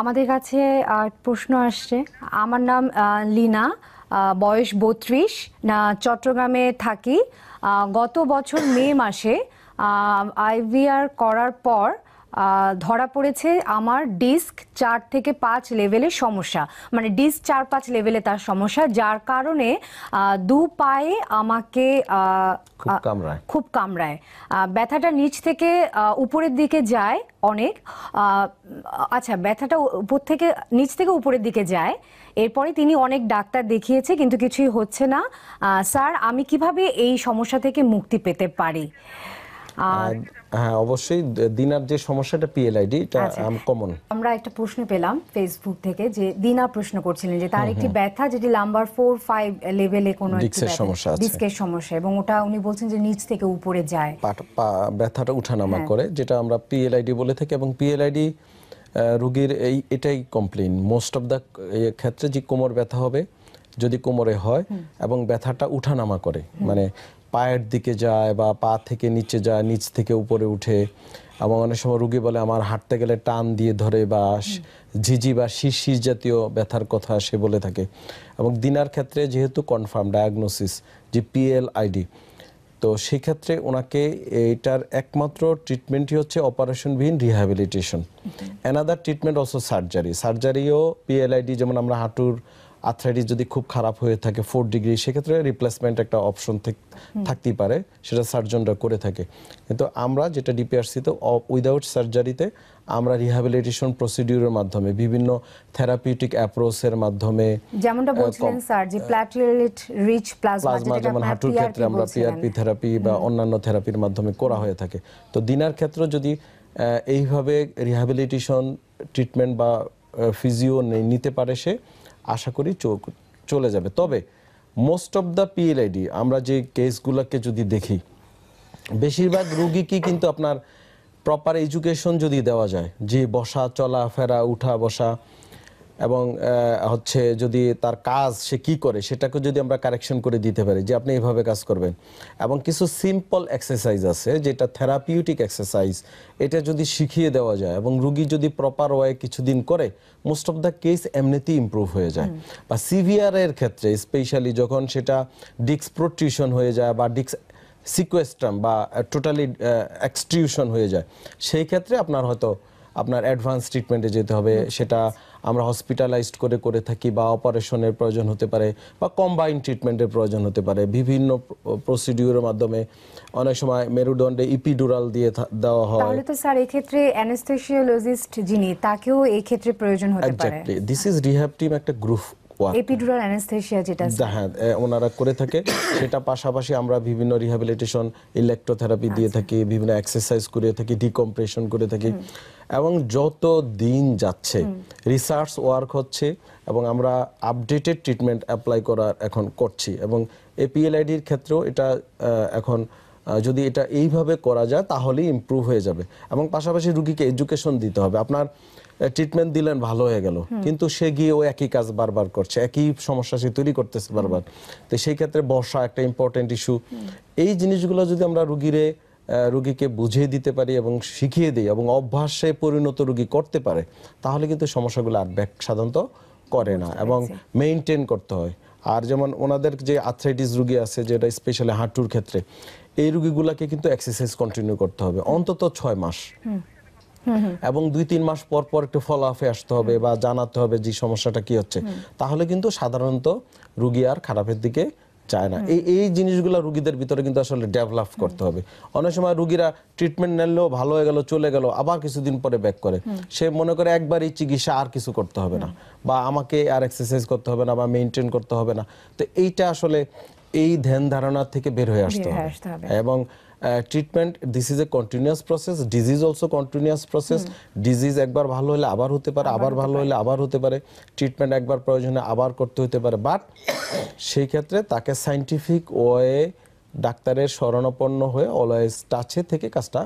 আমাদের কাছে প্রশ্ন আসছে আমার নাম লীনা বয়স বত্রিশ না চট্টগ্রামে থাকি গত বছর মে মাসে আইভিআর করার পর ধরা পড়েছে আমার ডিস্ক চার থেকে পাঁচ লেভেলে সমস্যা মানে ডিস্ক চার পাঁচ লেভেলে তার সমস্যা যার কারণে দু পায়ে আমাকে খুব কামড়ায় ব্যথাটা নিচ থেকে উপরের দিকে যায় অনেক আচ্ছা ব্যথাটা উপর থেকে নিচ থেকে উপরের দিকে যায় এরপরে তিনি অনেক ডাক্তার দেখিয়েছে কিন্তু কিছুই হচ্ছে না স্যার আমি কিভাবে এই সমস্যা থেকে মুক্তি পেতে পারি হ্যাঁ অবশ্যই দিনার যে সমস্যাটা পিএলআইডি এটা কমন আচ্ছা। আমরা একটা প্রশ্ন পেলাম ফেসবুক থেকে যে দিনা প্রশ্ন করছিলেন যে তার একটি ব্যথা যেটি লাম্বার 4 5 লেভেলে কোনো ডিস্কের সমস্যা আছে ডিস্কের সমস্যা এবং ওটা উনি বলছেন যে নিচ থেকে উপরে যায় ব্যথাটা উঠানামা হ্যাঁ। করে যেটা আমরা পিএলআইডি বলে থাকি এবং পিএলআইডি রোগীর এই এটাই কমপ্লেন মোস্ট অফ দ্য ক্ষেত্রে যে কোমর ব্যথা হবে যদি কোমরে হয় এবং ব্যথাটা উঠানামা করে মানে পায়ের দিকে যায় বা পা থেকে নিচে যায় নিচ থেকে উপরে উঠে এবং অনেক সময় রুগী বলে আমার হাঁটতে গেলে টান দিয়ে ধরে বা ঝিঝি বা শিরশির জাতীয় ব্যথার কথা সে বলে থাকে এবং দিনার ক্ষেত্রে যেহেতু কনফার্ম ডায়াগনোসিস যে আইডি তো সেক্ষেত্রে ওনাকে এইটার একমাত্র ট্রিটমেন্টই হচ্ছে অপারেশন বিহীন rehabilitation another treatment also surgery সার্জারিও পিএলআইডি যেমন আমরা হাঁটুর আর্থ্রাইটিস যদি খুব খারাপ হয়ে থাকে ফোর ডিগ্রি সেক্ষেত্রে রিপ্লেসমেন্ট একটা অপশন থাকতেই পারে সেটা সার্জনরা করে থাকে কিন্তু আমরা যেটা ডিপিআরসিতে উইদাউট সার্জারিতে আমরা রিহ্যাবিলিটেশন প্রসিডিউরের মাধ্যমে বিভিন্ন থেরাপিউটিক অ্যাপ্রোচের মাধ্যমে যেমনটা বলছিলেন স্যার যে প্ল্যাটলেট রিচ প্লাজমা যেমন হাঁটুর ক্ষেত্রে আমরা পিআরপি থেরাপি বা অন্যান্য থেরাপির মাধ্যমে করা হয়ে থাকে তো দিনার ক্ষেত্রে যদি এইভাবে রিহ্যাবিলিটেশন ট্রিটমেন্ট বা ফিজিও নিতে পারে সে আশা করি চলে যাবে তবে মোস্ট অফ দ্য পিএলআইডি আমরা যে কেসগুলোকে যদি দেখি বেশিরভাগ কি কিন্তু আপনার প্রপার এডুকেশন যদি দেওয়া যায় যে বসা চলাফেরা উঠা বসা এবং হচ্ছে যদি তার কাজ সে কি করে সেটাকে যদি আমরা কারেকশন করে দিতে পারি যে আপনি এভাবে কাজ করবেন এবং কিছু সিম্পল এক্সারসাইজ আছে যেটা থেরাপিউটিক এক্সারসাইজ এটা যদি শিখিয়ে দেওয়া যায় এবং রুগী যদি প্রপার ওয়ে কিছুদিন করে মোস্ট অফ দ্য কেস এমনিতেই ইম্প্রুভ হয়ে যায় বা সিভিয়ারের ক্ষেত্রে স্পেশালি যখন সেটা ডিক্স প্রোটিউশন হয়ে যায় বা ডিক্স সিকুয়েস্ট্রাম বা টোটালি এক্সটিউশন হয়ে যায় সেই ক্ষেত্রে আপনার হয়তো আপনার অ্যাডভান্স ট্রিটমেন্টে যেতে হবে সেটা আমরা হসপিটালাইজড করে করে থাকি বা অপারেশনের প্রয়োজন হতে পারে বা কম্বাইন ট্রিটমেন্টের প্রয়োজন হতে পারে বিভিন্ন প্রসিডিউরের মাধ্যমে অনেক সময় মেরুদণ্ডে ইপিডুরাল দিয়ে দেওয়া হয় তাহলে তো স্যার এই ক্ষেত্রে অ্যানেস্থেসিওলজিস্ট যিনি তাকেও এই ক্ষেত্রে প্রয়োজন হতে পারে দিস ইজ রিহ্যাব টিম একটা গ্রুপ এপিডুরাল অ্যানেস্থেশিয়া যেটা হ্যাঁ ওনারা করে থাকে সেটা পাশাপাশি আমরা বিভিন্ন রিহ্যাবিলিটেশন ইলেকট্রোথেরাপি দিয়ে আচ্ছা। থাকি বিভিন্ন এক্সারসাইজ করে থাকি ডিকম্প্রেশন করে থাকি এবং যত দিন যাচ্ছে রিসার্চ ওয়ার্ক হচ্ছে এবং আমরা আপডেটেড ট্রিটমেন্ট অ্যাপ্লাই করার এখন করছি এবং এপিএলআইডির ক্ষেত্রেও এটা এখন যদি এটা এইভাবে করা যায় তাহলেই ইম্প্রুভ হয়ে যাবে এবং পাশাপাশি রুগীকে এডুকেশন দিতে হবে আপনার ট্রিটমেন্ট দিলেন ভালো হয়ে গেল কিন্তু সে গিয়ে ও একই কাজ বারবার করছে একই সমস্যা সে তৈরি করতেছে বারবার তো সেই ক্ষেত্রে বর্ষা একটা ইম্পর্টেন্ট ইস্যু এই জিনিসগুলো যদি আমরা রুগীরে রুগীকে বুঝিয়ে দিতে পারি এবং শিখিয়ে দিই এবং অভ্যাসে পরিণত রুগী করতে পারে তাহলে কিন্তু সমস্যাগুলো আর ব্যাক সাধারণত করে না আচ্ছা। এবং মেনটেন করতে হয় আর যেমন ওনাদের যে আর্থ্রাইটিস রুগী আছে যেটা স্পেশালি হাঁটুর ক্ষেত্রে এই রুগীগুলাকে কিন্তু এক্সারসাইজ কন্টিনিউ করতে হবে অন্তত ছয় মাস এবং দুই তিন মাস পর পর একটু আপে আসতে হবে বা জানাতে হবে যে সমস্যাটা কি হচ্ছে তাহলে কিন্তু সাধারণত রুগী আর খারাপের দিকে চায় না এই এই জিনিসগুলো রুগীদের ভিতরে কিন্তু আসলে ডেভেলপ করতে হবে অনেক সময় রুগীরা ট্রিটমেন্ট নিলেও ভালো হয়ে গেল চলে গেল আবার কিছুদিন পরে ব্যাক করে সে মনে করে একবারই চিকিৎসা আর কিছু করতে হবে না বা আমাকে আর এক্সারসাইজ করতে হবে না বা মেনটেন করতে হবে না তো এইটা আসলে এই ধ্যান ধারণা থেকে বের হয়ে আসতে হবে এবং treatment this is a continuous process disease also continuous process disease একবার ভালো হলে আবার হতে পারে আবার ভালো হলে আবার হতে পারে ট্রিটমেন্ট একবার প্রয়োজনে আবার করতে হতে পারে বাট সেই ক্ষেত্রে তাকে সাইন্টিফিক ওয়ে ডাক্তারের শরণাপন্ন হয়ে অলওয়েজ টাচে থেকে কাজটা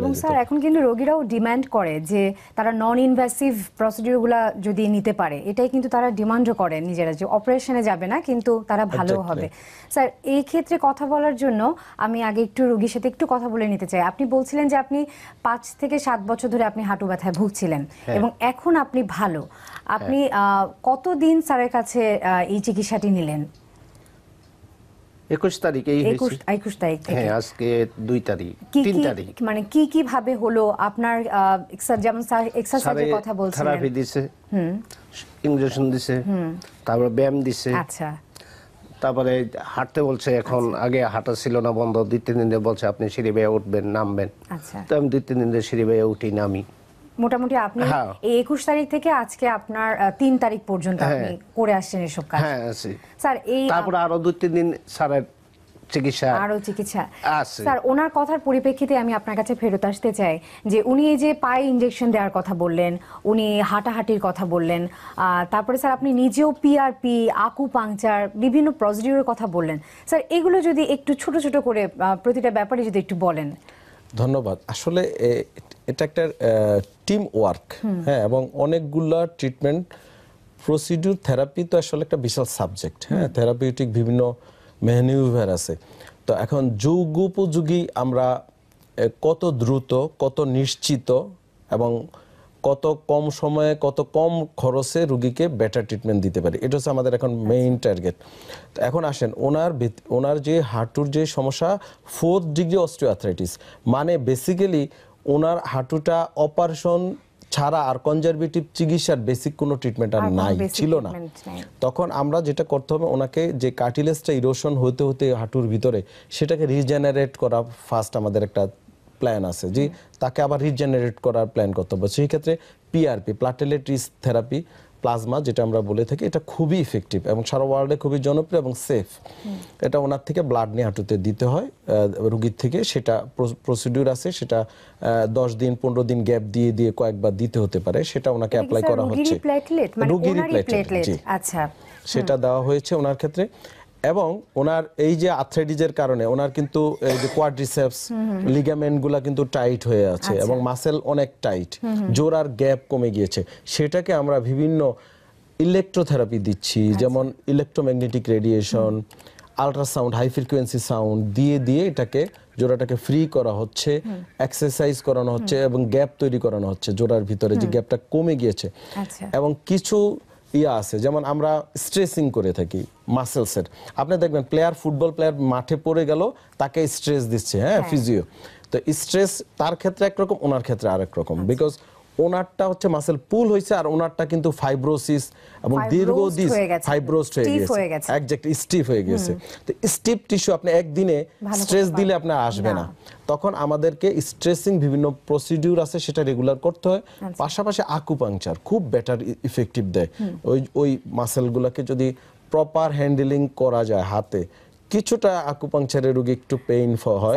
এবং স্যার এখন কিন্তু রোগীরাও ডিমান্ড করে যে তারা নন ইনভেসিভ প্রসিডিউরগুলো যদি নিতে পারে এটাই কিন্তু তারা ডিমান্ডও করে নিজেরা যে অপারেশনে যাবে না কিন্তু তারা ভালো হবে স্যার এই ক্ষেত্রে কথা বলার জন্য আমি আগে একটু রোগীর সাথে একটু কথা বলে নিতে চাই আপনি বলছিলেন যে আপনি পাঁচ থেকে সাত বছর ধরে আপনি হাঁটু ব্যথায় ভুগছিলেন হ্যাঁ। এবং এখন আপনি ভালো আপনি হ্যাঁ। কতদিন স্যারের কাছে এই চিকিৎসাটি নিলেন একুশ তারিখ এই একুশ তারিখ আজকে দুই তারিখ তিন তারিখ মানে কি কি ভাবে হলো আপনার যেমন এক্সারসাইজের কথা বলছিলেন থেরাপি দিছে ইনজেকশন দিছে তারপর ব্যায়াম দিছে আচ্ছা তারপরে হাঁটতে বলছে এখন আচ্ছা। আগে হাঁটা ছিল না বন্ধ দুই তিন বলছে আপনি সিঁড়ি বেয়ে উঠবেন নামবেন আচ্ছা। তো আমি দুই তিন দিনে সিঁড়ি বেয়ে উঠি নামি মোটামুটি আপনি এই হ্যাঁ। একুশ তারিখ থেকে আজকে আপনার তিন তারিখ পর্যন্ত আপনি হ্যাঁ। করে আসছেন এসব কাজ হ্যাঁ, স্যার এই তারপর আরো দু তিন দিন সারা চিকিৎসা আরো চিকিৎসা স্যার ওনার কথার পরিপ্রেক্ষিতে আমি আপনার কাছে ফেরত আসতে চাই যে উনি এই যে পায়ে ইনজেকশন দেওয়ার কথা বললেন উনি হাঁটাহাঁটির কথা বললেন তারপরে স্যার আপনি নিজেও পিআরপি আকু পাংচার বিভিন্ন প্রসিডিউরের কথা বললেন স্যার এগুলো যদি একটু ছোট ছোট করে প্রতিটা ব্যাপারে যদি একটু বলেন ধন্যবাদ আসলে এটা একটা টিম ওয়ার্ক হ্যাঁ এবং অনেকগুলা ট্রিটমেন্ট প্রসিডিউর থেরাপি তো আসলে একটা বিশাল সাবজেক্ট হ্যাঁ থেরাপিউটিক বিভিন্ন মেহনিউভার আছে তো এখন যৌগোপযোগী আমরা কত দ্রুত কত নিশ্চিত এবং কত কম সময়ে কত কম খরচে রুগীকে বেটার ট্রিটমেন্ট দিতে পারি এটা হচ্ছে আমাদের এখন মেইন আচ্ছা। টার্গেট তো এখন আসেন ওনার ওনার যে হাঁটুর যে সমস্যা ফোর্থ ডিগ্রি অস্ট্রিও মানে বেসিক্যালি ওনার হাঁটুটা অপারেশন ছাড়া আর কনজারভেটিভ চিকিৎসার বেসিক কোনো ট্রিটমেন্ট আর নাই ছিল না তখন আমরা যেটা করতে হবে ওনাকে যে কার্টিলেসটা ইরোশন হতে হতে হাঁটুর ভিতরে সেটাকে রিজেনারেট করা ফার্স্ট আমাদের একটা প্ল্যান আছে যে তাকে আবার রিজেনারেট করার প্ল্যান করতে হবে সেই ক্ষেত্রে পিআরপি প্লাটেলেট্রিস থেরাপি প্লাজমা যেটা আমরা বলে থাকি এটা খুবই ইফেক্টিভ এবং সারা ওয়ার্ল্ডে খুবই জনপ্রিয় এবং সেফ এটা ওনার থেকে ব্লাড নিয়ে হাঁটুতে দিতে হয় রুগীর থেকে সেটা প্রসিডিউর আছে সেটা দশ দিন পনেরো দিন গ্যাপ দিয়ে দিয়ে কয়েকবার দিতে হতে পারে সেটা ওনাকে অ্যাপ্লাই করা হচ্ছে মানে রুগীর প্লেটলেট আচ্ছা সেটা দেওয়া হয়েছে ওনার ক্ষেত্রে এবং ওনার এই যে আর্থ্রাইটিজের কারণে ওনার কিন্তু এই যে কোয়াড্রিসেপস লিগামেন্টগুলো কিন্তু টাইট হয়ে আছে আচ্ছা। এবং মাসেল অনেক টাইট জোরার গ্যাপ কমে গিয়েছে সেটাকে আমরা বিভিন্ন ইলেকট্রোথেরাপি দিচ্ছি আচ্ছা। যেমন electromagnetic radiation ultrasound high frequency sound দিয়ে দিয়ে এটাকে জোড়াটাকে ফ্রি করা হচ্ছে এক্সারসাইজ করানো হচ্ছে এবং গ্যাপ তৈরি করানো হচ্ছে জোড়ার ভিতরে যে গ্যাপটা কমে গিয়েছে আচ্ছা। এবং কিছু ইয়া আছে যেমন আমরা স্ট্রেসিং করে থাকি মাসেলসের আপনি দেখবেন প্লেয়ার ফুটবল প্লেয়ার মাঠে পড়ে গেল তাকে স্ট্রেস দিচ্ছে হ্যাঁ ফিজিও হ্যাঁ। তো স্ট্রেস তার ক্ষেত্রে একরকম ওনার ক্ষেত্রে আরেক রকম বিকজ ওনারটা হচ্ছে মাসেল পুল হয়েছে আর ওনারটা কিন্তু ফাইব্রোসিস এবং দীর্ঘদিন ফাইব্রোস্ট হয়ে গেছে একজ্যাক্ট স্টিফ হয়ে গেছে তো স্টিফ টিস্যু আপনি একদিনে স্ট্রেস দিলে আপনার আসবে না তখন আমাদেরকে স্ট্রেসিং বিভিন্ন প্রসিডিউর আছে সেটা রেগুলার করতে হয় আচ্ছা। পাশাপাশি আকুপাংচার খুব বেটার ইফেক্টিভ e- দেয় ওই ওই মাসেলগুলোকে যদি প্রপার হ্যান্ডেলিং করা যায় হাতে কিছুটা আকুপাংচারের রোগী একটু পেইনফুল হয়